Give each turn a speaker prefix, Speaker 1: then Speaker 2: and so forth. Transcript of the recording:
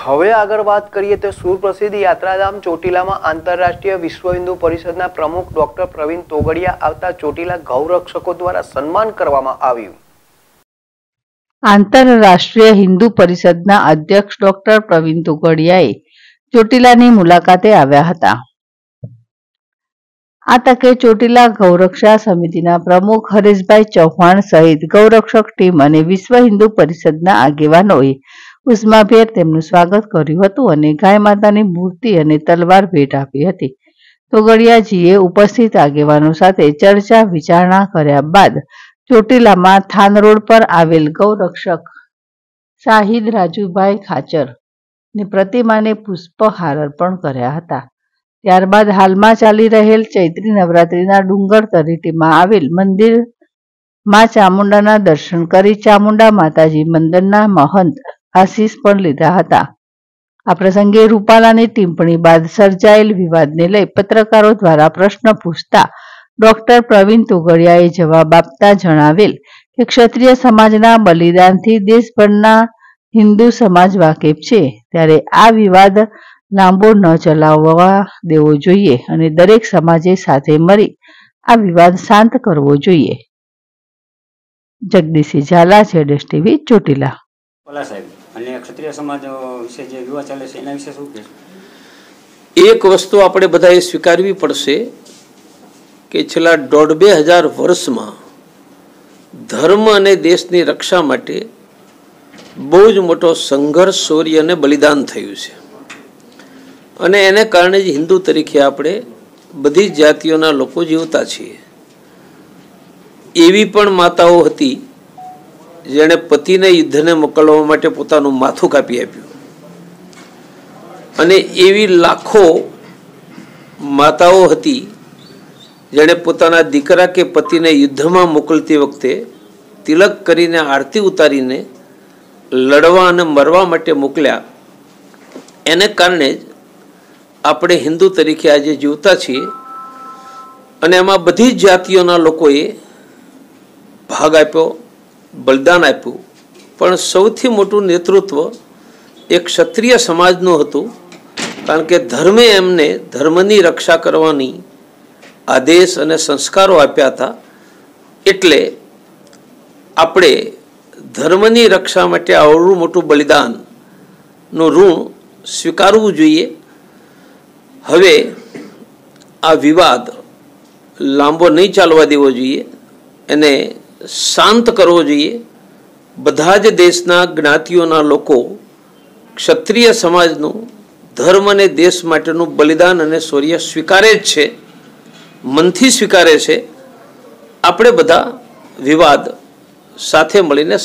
Speaker 1: હવે આગળ વાત કરીએ તો સુપ્રસિદ્ધ યાત્રાધામ ચોટીલામાં આંતરરાષ્ટ્રીય વિશ્વ હિન્દુ પરિષદના પ્રમુખ ડોક્ટર પ્રવીણ તોગડિયા આવતા ચોટીલા ગૌરક્ષકો દ્વારા સન્માન કરવામાં
Speaker 2: આવ્યું આંતરરાષ્ટ્રીય હિન્દુ પરિષદના અધ્યક્ષ ડોક્ટર પ્રવીણ તોગડિયાએ ચોટીલાની મુલાકાતે આવ્યા હતા આ તકે ચોટીલા ગૌરક્ષા સમિતિના પ્રમુખ હરેશભાઈ ચૌહાણ સહિત ગૌરક્ષક ટીમ અને વિશ્વ હિન્દુ પરિષદના આગેવાનોએ ઉષ્માભેર તેમનું સ્વાગત કર્યું હતું અને ગાય માતાની મૂર્તિ અને તલવાર ભેટ આપી હતી તોગડિયાજીએ ઉપસ્થિત આગેવાનો સાથે ચર્ચા વિચારણા કર્યા બાદ ચોટીલામાં થાન રોડ પર આવેલ ગૌરક્ષક શાહિદ રાજુભાઈ ખાચર ની પ્રતિમાને પુષ્પહાર અર્પણ કર્યા હતા ત્યારબાદ હાલમાં ચાલી રહેલ ચૈત્રી નવરાત્રિના ડુંગર તરીટીમાં આવેલ મંદિર માં ચામુંડાના દર્શન કરી ચામુંડા માતાજી મંદિરના મહંત આશીષ પણ લીધા હતા આ પ્રસંગે રૂપાલાની ટિપ્પણી બાદ સર્જાયેલ વિવાદને લઈ પત્રકારો દ્વારા પ્રશ્ન પૂછતા ડોક્ટર પ્રવીણ તોગડિયાએ જવાબ આપતા જણાવેલ કે ક્ષત્રિય સમાજના બલિદાનથી દેશભરના હિન્દુ સમાજ વાકેફ છે ત્યારે આ વિવાદ લાંબો ન ચલાવવા દેવો જોઈએ અને દરેક સમાજે સાથે મળી આ વિવાદ શાંત કરવો જોઈએ જગદીશ ઝાલા છે ડેશ ચોટીલા સાહેબ અને ક્ષત્રિય સમાજ
Speaker 1: વિશે જે વિવાદ ચાલે છે એના વિશે શું કહેશો એક વસ્તુ આપણે બધાએ સ્વીકારવી પડશે કે છેલ્લા દોઢ બે હજાર વર્ષમાં ધર્મ અને દેશની રક્ષા માટે બહુ જ મોટો સંઘર્ષ શૌર્ય અને બલિદાન થયું છે અને એને કારણે જ હિન્દુ તરીકે આપણે બધી જ જાતિઓના લોકો જીવતા છીએ એવી પણ માતાઓ હતી જેણે પતિને યુદ્ધને મોકલવા માટે પોતાનું માથું કાપી આપ્યું અને એવી લાખો માતાઓ હતી જેણે પોતાના દીકરા કે પતિને યુદ્ધમાં મોકલતી વખતે તિલક કરીને આરતી ઉતારીને લડવા અને મરવા માટે મોકલ્યા એને કારણે જ આપણે હિન્દુ તરીકે આજે જીવતા છીએ અને એમાં બધી જ જાતિઓના લોકોએ ભાગ આપ્યો બલિદાન આપ્યું પણ સૌથી મોટું નેતૃત્વ એક ક્ષત્રિય સમાજનું હતું કારણ કે ધર્મે એમને ધર્મની રક્ષા કરવાની આદેશ અને સંસ્કારો આપ્યા હતા એટલે આપણે ધર્મની રક્ષા માટે આવડું મોટું બલિદાનનું ઋણ સ્વીકારવું જોઈએ હવે આ વિવાદ લાંબો નહીં ચાલવા દેવો જોઈએ એને શાંત કરવો જોઈએ બધા જ દેશના જ્ઞાતિઓના લોકો ક્ષત્રિય સમાજનું ધર્મ અને દેશ માટેનું બલિદાન અને શૌર્ય સ્વીકારે જ છે મનથી સ્વીકારે છે આપણે બધા વિવાદ સાથે મળીને